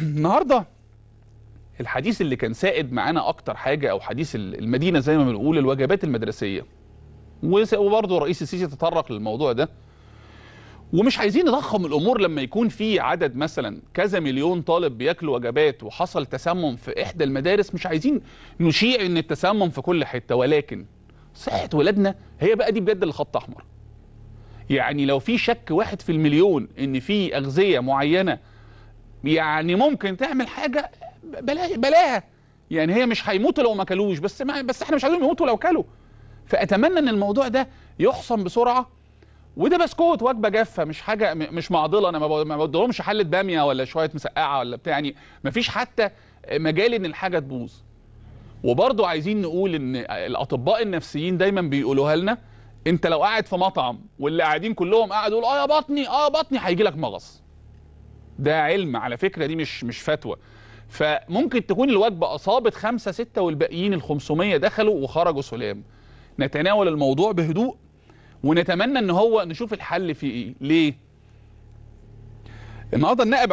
النهارده الحديث اللي كان سائد معانا اكتر حاجه او حديث المدينه زي ما بنقول الوجبات المدرسيه وبرضه رئيس السيسي تطرق للموضوع ده ومش عايزين نضخم الامور لما يكون في عدد مثلا كذا مليون طالب بياكلوا وجبات وحصل تسمم في احدى المدارس مش عايزين نشيع ان التسمم في كل حته ولكن صحه ولادنا هي بقى دي بجد الخط احمر يعني لو في شك واحد في المليون ان في اغذيه معينه يعني ممكن تعمل حاجه بلاها بلاها يعني هي مش هيموتوا لو ما كلوش بس ما بس احنا مش عايزين يموتوا لو كلوا فاتمنى ان الموضوع ده يحصن بسرعه وده بسكوت وجبه جافه مش حاجه مش معضله انا ما بدهمش حله باميه ولا شويه مسقعه ولا بتاع يعني ما فيش حتى مجال ان الحاجه تبوظ وبرضو عايزين نقول ان الاطباء النفسيين دايما بيقولوها لنا انت لو قاعد في مطعم واللي قاعدين كلهم قاعدوا يقولوا اه يا بطني اه بطني هيجي لك مغص ده علم على فكره دي مش مش فتوى فممكن تكون الوجبه اصابت خمسه سته والباقيين ال 500 دخلوا وخرجوا سلام نتناول الموضوع بهدوء ونتمنى ان هو نشوف الحل فيه ايه ليه النهارده النائب